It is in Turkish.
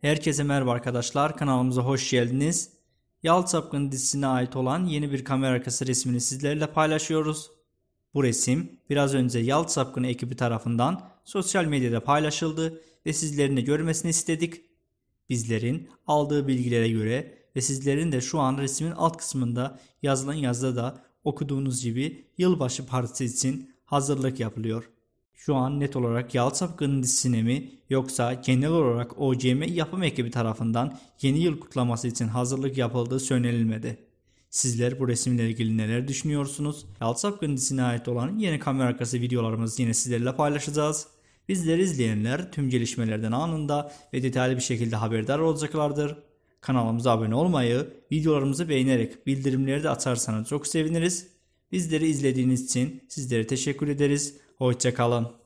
Herkese merhaba arkadaşlar kanalımıza hoş geldiniz. Yal Çapkın dizisine ait olan yeni bir kamera arkası resmini sizlerle paylaşıyoruz. Bu resim biraz önce Yal Çapkın ekibi tarafından sosyal medyada paylaşıldı ve sizlerin de görmesini istedik. Bizlerin aldığı bilgilere göre ve sizlerin de şu an resmin alt kısmında yazılan yazıda da okuduğunuz gibi yılbaşı partisi için hazırlık yapılıyor şu an net olarak Yalçapkı'nın dizisini mi yoksa genel olarak OCM yapım ekibi tarafından yeni yıl kutlaması için hazırlık yapıldığı söylenilmedi. Sizler bu resimle ilgili neler düşünüyorsunuz? Yalçapkı'nın dizisine ait olan yeni kamera arkası videolarımızı yine sizlerle paylaşacağız. Bizleri izleyenler tüm gelişmelerden anında ve detaylı bir şekilde haberdar olacaklardır. Kanalımıza abone olmayı, videolarımızı beğenerek bildirimleri de açarsanız çok seviniriz. Bizleri izlediğiniz için sizlere teşekkür ederiz. Hoşçakalın.